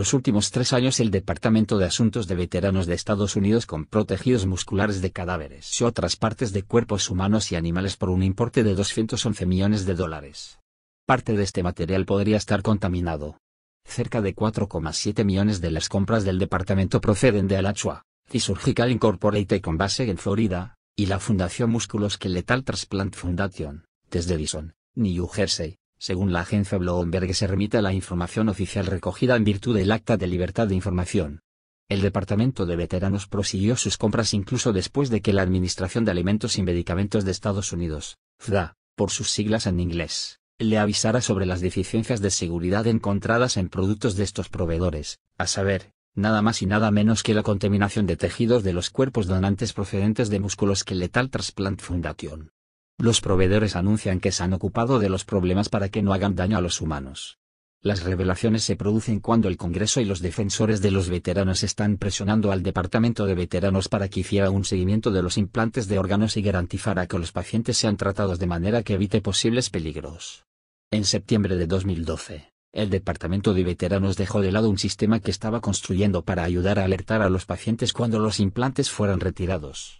los últimos tres años el Departamento de Asuntos de Veteranos de Estados Unidos compró tejidos musculares de cadáveres y otras partes de cuerpos humanos y animales por un importe de 211 millones de dólares. Parte de este material podría estar contaminado. Cerca de 4,7 millones de las compras del departamento proceden de Alachua, y Surgical Incorporated con base en Florida, y la Fundación Músculos Skeletal Transplant Foundation, desde Edison, New Jersey. Según la agencia Bloomberg se remite a la información oficial recogida en virtud del Acta de Libertad de Información. El Departamento de Veteranos prosiguió sus compras incluso después de que la Administración de Alimentos y Medicamentos de Estados Unidos, FDA, por sus siglas en inglés, le avisara sobre las deficiencias de seguridad encontradas en productos de estos proveedores, a saber, nada más y nada menos que la contaminación de tejidos de los cuerpos donantes procedentes de letal Transplant Foundation, los proveedores anuncian que se han ocupado de los problemas para que no hagan daño a los humanos. Las revelaciones se producen cuando el Congreso y los defensores de los veteranos están presionando al Departamento de Veteranos para que hiciera un seguimiento de los implantes de órganos y garantizara que los pacientes sean tratados de manera que evite posibles peligros. En septiembre de 2012, el Departamento de Veteranos dejó de lado un sistema que estaba construyendo para ayudar a alertar a los pacientes cuando los implantes fueran retirados.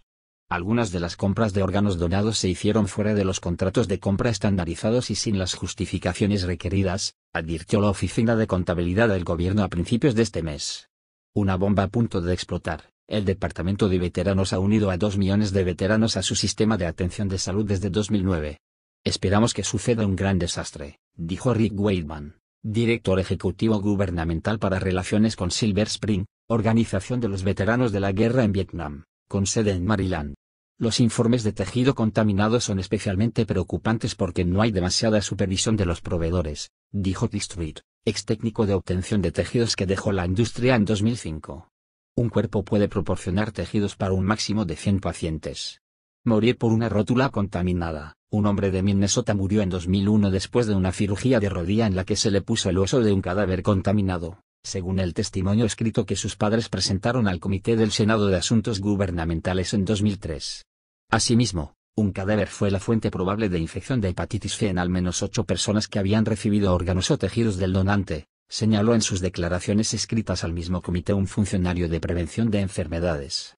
Algunas de las compras de órganos donados se hicieron fuera de los contratos de compra estandarizados y sin las justificaciones requeridas, advirtió la Oficina de Contabilidad del Gobierno a principios de este mes. Una bomba a punto de explotar. El Departamento de Veteranos ha unido a dos millones de veteranos a su sistema de atención de salud desde 2009. Esperamos que suceda un gran desastre, dijo Rick Weidman, director ejecutivo gubernamental para relaciones con Silver Spring, organización de los veteranos de la guerra en Vietnam, con sede en Maryland. Los informes de tejido contaminado son especialmente preocupantes porque no hay demasiada supervisión de los proveedores, dijo Tistruit, ex técnico de obtención de tejidos que dejó la industria en 2005. Un cuerpo puede proporcionar tejidos para un máximo de 100 pacientes. Morir por una rótula contaminada. Un hombre de Minnesota murió en 2001 después de una cirugía de rodilla en la que se le puso el hueso de un cadáver contaminado según el testimonio escrito que sus padres presentaron al Comité del Senado de Asuntos Gubernamentales en 2003. Asimismo, un cadáver fue la fuente probable de infección de hepatitis C en al menos ocho personas que habían recibido órganos o tejidos del donante, señaló en sus declaraciones escritas al mismo comité un funcionario de prevención de enfermedades.